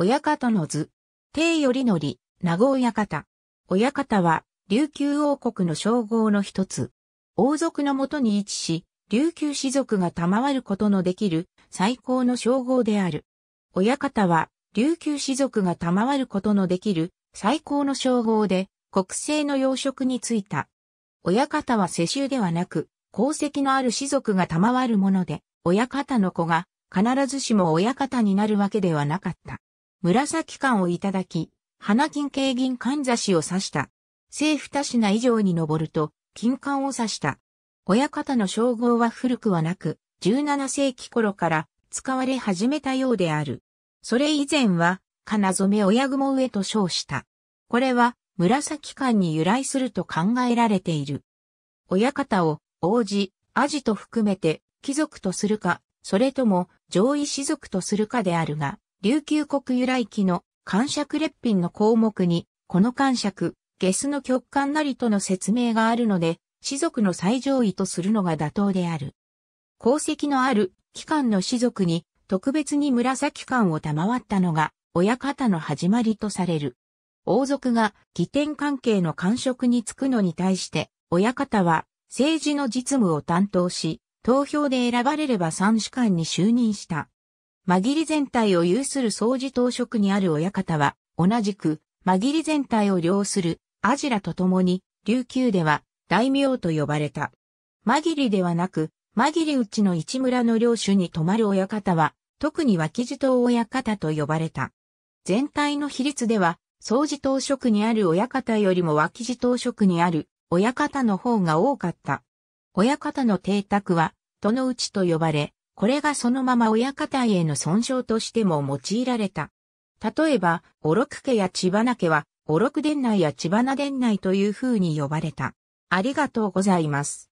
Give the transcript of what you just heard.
親方の図。帝よりのり、名護親方。親方は、琉球王国の称号の一つ。王族のもとに位置し、琉球士族が賜ることのできる最高の称号である。親方は、琉球士族が賜ることのできる最高の称号で、国政の要職に就いた。親方は世襲ではなく、功績のある士族が賜るもので、親方の子が必ずしも親方になるわけではなかった。紫冠をいただき、花金景銀冠差しを指した。正二品以上に上ると、金冠を指した。親方の称号は古くはなく、17世紀頃から使われ始めたようである。それ以前は、金染親雲上と称した。これは、紫冠に由来すると考えられている。親方を、王子、アジと含めて、貴族とするか、それとも、上位士族とするかであるが、琉球国由来記の感触列品の項目に、この感触、ゲスの極寒なりとの説明があるので、士族の最上位とするのが妥当である。功績のある、機関の士族に、特別に紫冠を賜ったのが、親方の始まりとされる。王族が起典関係の官職に就くのに対して、親方は政治の実務を担当し、投票で選ばれれば三士官に就任した。紛切り全体を有する掃除当職にある親方は、同じく、紛れり全体を領する、アジラと共に、琉球では、大名と呼ばれた。紛切りではなく、紛れ。うちの一村の領主に泊まる親方は、特に脇地頭親方と呼ばれた。全体の比率では、掃除当職にある親方よりも脇地頭職にある親方の方が多かった。親方の邸宅は、戸の内と呼ばれ、これがそのまま親方への損傷としても用いられた。例えば、おろく家や千な家は、おろく伝内や千花伝内という風に呼ばれた。ありがとうございます。